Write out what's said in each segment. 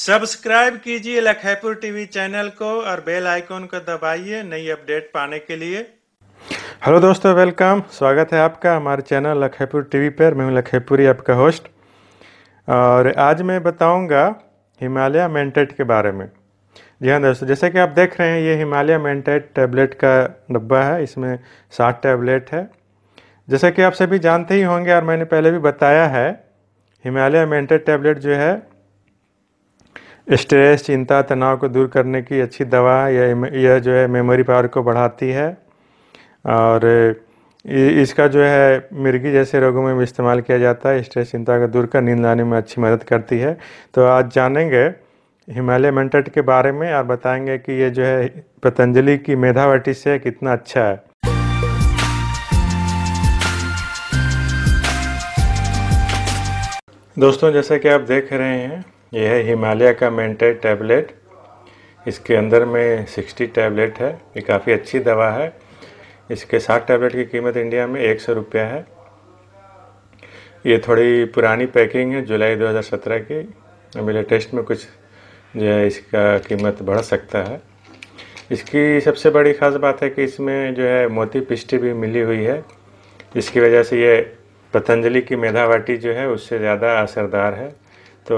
subscribe कीजिए लखेपुर TV channel को और बेल आइकॉन को दबाइए नई अपडेट पाने के लिए हेलो दोस्तों वेलकम स्वागत है आपका हमारे चैनल लखेपुर टीवी पर मैं हूँ लखीपुरी आपका होस्ट और आज मैं बताऊंगा हिमालय मेंटेट के बारे में जी हाँ दोस्तों जैसे कि आप देख रहे हैं ये हिमालय मेंटेट टैबलेट का डब्बा है इसमें सात टैबलेट है जैसा कि आप सभी जानते ही होंगे और मैंने पहले भी बताया है हिमालय मेंटेट टैबलेट जो है स्ट्रेस चिंता तनाव को दूर करने की अच्छी दवा यह यह जो है मेमोरी पावर को बढ़ाती है और इसका जो है मिर्गी जैसे रोगों में भी इस्तेमाल किया जाता है स्ट्रेस चिंता को दूर कर नींद लाने में अच्छी मदद करती है तो आज जानेंगे हिमालय मेंटेट के बारे में और बताएंगे कि ये जो है पतंजलि की मेधावटी से कितना अच्छा है दोस्तों जैसा कि आप देख रहे हैं यह है हिमालय का मेंटेड टैबलेट इसके अंदर में 60 टैबलेट है ये काफ़ी अच्छी दवा है इसके साठ टैबलेट की कीमत इंडिया में एक सौ रुपया है ये थोड़ी पुरानी पैकिंग है जुलाई 2017 की अभी लेटेस्ट में कुछ जो है इसका कीमत बढ़ सकता है इसकी सबसे बड़ी ख़ास बात है कि इसमें जो है मोती पिस्टी भी मिली हुई है जिसकी वजह से ये पतंजलि की मेधावाटी जो है उससे ज़्यादा असरदार है तो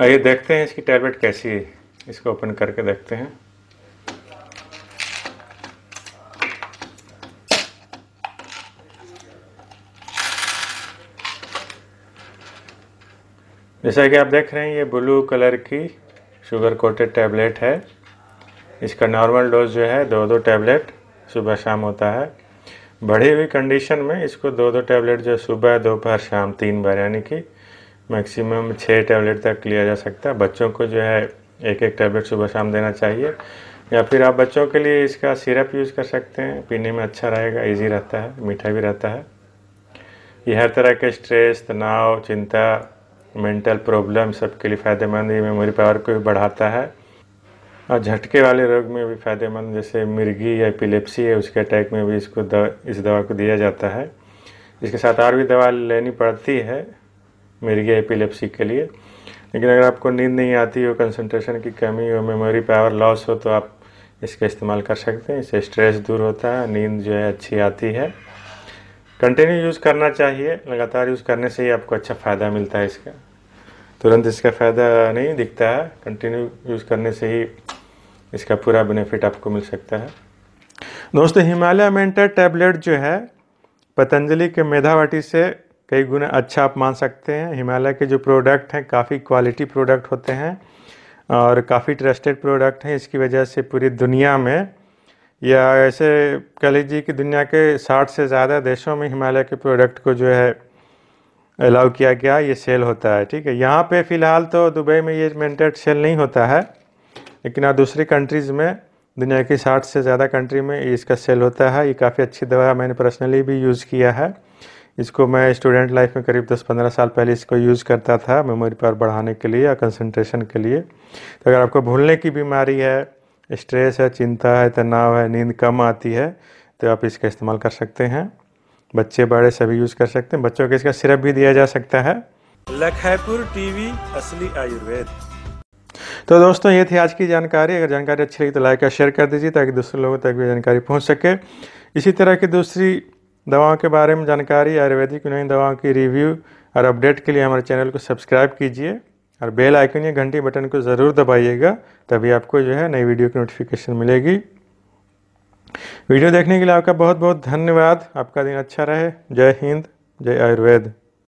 आइए देखते हैं इसकी टैबलेट कैसी है इसको ओपन करके देखते हैं जैसा कि आप देख रहे हैं ये ब्लू कलर की शुगर कोटेड टैबलेट है इसका नॉर्मल डोज जो है दो दो टैबलेट सुबह शाम होता है बढ़ी हुई कंडीशन में इसको दो दो टैबलेट जो सुबह दोपहर शाम तीन बार यानी कि मैक्सिमम छः टैबलेट तक लिया जा सकता है बच्चों को जो है एक एक टैबलेट सुबह शाम देना चाहिए या फिर आप बच्चों के लिए इसका सिरप यूज़ कर सकते हैं पीने में अच्छा रहेगा इजी रहता है मीठा भी रहता है ये हर तरह के स्ट्रेस तनाव चिंता मेंटल प्रॉब्लम सबके लिए फ़ायदेमंद ये मेमोरी पावर को भी बढ़ाता है और झटके वाले रोग में भी फ़ायदेमंद जैसे मिर्गी या पिलिप्सी है उसके अटैक में भी इसको दव, इस दवा को दिया जाता है इसके साथ और भी दवा लेनी पड़ती है मेरी एपिलेप्सी के लिए लेकिन अगर आपको नींद नहीं आती हो कंसंट्रेशन की कमी हो मेमोरी पावर लॉस हो तो आप इसका इस्तेमाल कर सकते हैं इससे स्ट्रेस दूर होता है नींद जो है अच्छी आती है कंटिन्यू यूज़ करना चाहिए लगातार यूज़ करने से ही आपको अच्छा फ़ायदा मिलता है इसका तुरंत इसका फ़ायदा नहीं दिखता है कंटिन्यू यूज़ करने से ही इसका पूरा बेनिफिट आपको मिल सकता है दोस्तों हिमालय मेंटर टैबलेट जो है पतंजलि के मेधावाटी से कई गुना अच्छा आप मान सकते हैं हिमालय के जो प्रोडक्ट हैं काफ़ी क्वालिटी प्रोडक्ट होते हैं और काफ़ी ट्रस्टेड प्रोडक्ट हैं इसकी वजह से पूरी दुनिया में या ऐसे कह लीजिए कि दुनिया के 60 से ज़्यादा देशों में हिमालय के प्रोडक्ट को जो है अलाउ किया गया ये सेल होता है ठीक है यहाँ पे फ़िलहाल तो दुबई में ये मेंटेड सेल नहीं होता है लेकिन आप दूसरी कंट्रीज़ में दुनिया की साठ से ज़्यादा कंट्री में इसका सेल होता है ये काफ़ी अच्छी दवा मैंने पर्सनली भी यूज़ किया है इसको मैं स्टूडेंट लाइफ में करीब 10-15 साल पहले इसको यूज़ करता था मेमोरी पावर बढ़ाने के लिए या कंसंट्रेशन के लिए तो अगर आपको भूलने की बीमारी है स्ट्रेस है चिंता है तनाव है नींद कम आती है तो आप इसका इस्तेमाल कर सकते हैं बच्चे बड़े सभी यूज़ कर सकते हैं बच्चों को इसका सिरप भी दिया जा सकता है लखैपुर टीवी असली आयुर्वेद तो दोस्तों ये थी आज की जानकारी अगर जानकारी अच्छी लगी तो लाइक और शेयर कर दीजिए ताकि दूसरे लोगों तक भी जानकारी पहुँच सके इसी तरह की दूसरी दवाओं के बारे में जानकारी आयुर्वेदिक नई दवाओं की रिव्यू और अपडेट के लिए हमारे चैनल को सब्सक्राइब कीजिए और बेल आइकन या घंटी बटन को ज़रूर दबाइएगा तभी आपको जो है नई वीडियो की नोटिफिकेशन मिलेगी वीडियो देखने के लिए आपका बहुत बहुत धन्यवाद आपका दिन अच्छा रहे जय हिंद जय आयुर्वेद